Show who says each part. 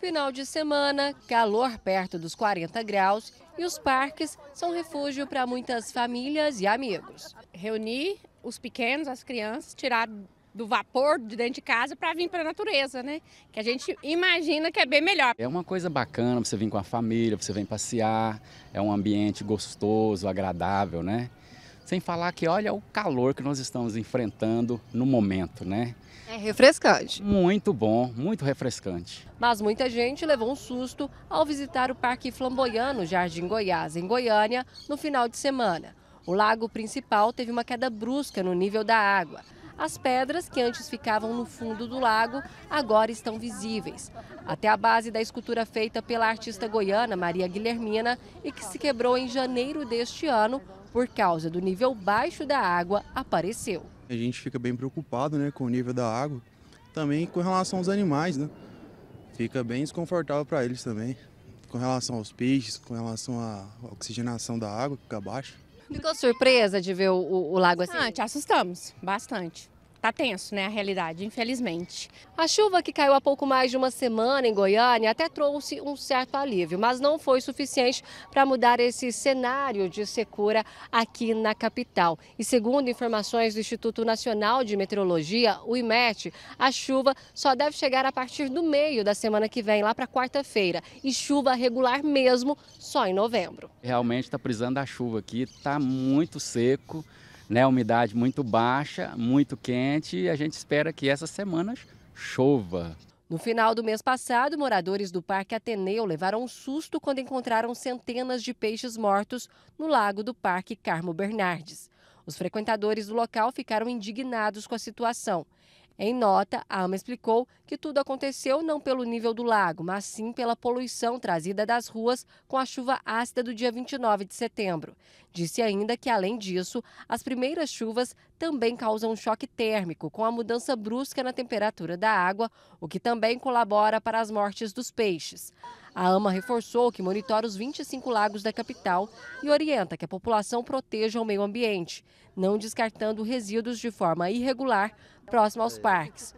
Speaker 1: Final de semana, calor perto dos 40 graus e os parques são refúgio para muitas famílias e amigos. Reunir os pequenos, as crianças, tirar do vapor de dentro de casa para vir para a natureza, né? Que a gente imagina que é
Speaker 2: bem melhor. É uma coisa bacana você vir com a família, você vem passear, é um ambiente gostoso, agradável, né? Sem falar que olha o calor que nós estamos enfrentando no momento, né? É refrescante. Muito bom, muito refrescante.
Speaker 1: Mas muita gente levou um susto ao visitar o Parque Flamboyano Jardim Goiás, em Goiânia, no final de semana. O lago principal teve uma queda brusca no nível da água. As pedras que antes ficavam no fundo do lago agora estão visíveis. Até a base da escultura feita pela artista goiana Maria Guilhermina e que se quebrou em janeiro deste ano, por causa do nível baixo da água apareceu.
Speaker 2: A gente fica bem preocupado né, com o nível da água, também com relação aos animais, né? Fica bem desconfortável para eles também, com relação aos peixes, com relação à oxigenação da água que fica baixa.
Speaker 1: Ficou surpresa de ver o, o, o lago ah, assim? Ah, te assustamos bastante. Tá tenso, né, a realidade, infelizmente. A chuva que caiu há pouco mais de uma semana em Goiânia até trouxe um certo alívio, mas não foi suficiente para mudar esse cenário de secura aqui na capital. E segundo informações do Instituto Nacional de Meteorologia, o IMET, a chuva só deve chegar a partir do meio da semana que vem, lá para quarta-feira, e chuva regular mesmo só em novembro.
Speaker 2: Realmente está precisando da chuva aqui, está muito seco né, umidade muito baixa, muito quente e a gente espera que essa semana chova.
Speaker 1: No final do mês passado, moradores do Parque Ateneu levaram um susto quando encontraram centenas de peixes mortos no lago do Parque Carmo Bernardes. Os frequentadores do local ficaram indignados com a situação. Em nota, a AMA explicou que tudo aconteceu não pelo nível do lago, mas sim pela poluição trazida das ruas com a chuva ácida do dia 29 de setembro. Disse ainda que, além disso, as primeiras chuvas também causam um choque térmico com a mudança brusca na temperatura da água, o que também colabora para as mortes dos peixes. A AMA reforçou que monitora os 25 lagos da capital e orienta que a população proteja o meio ambiente, não descartando resíduos de forma irregular próximo aos parques.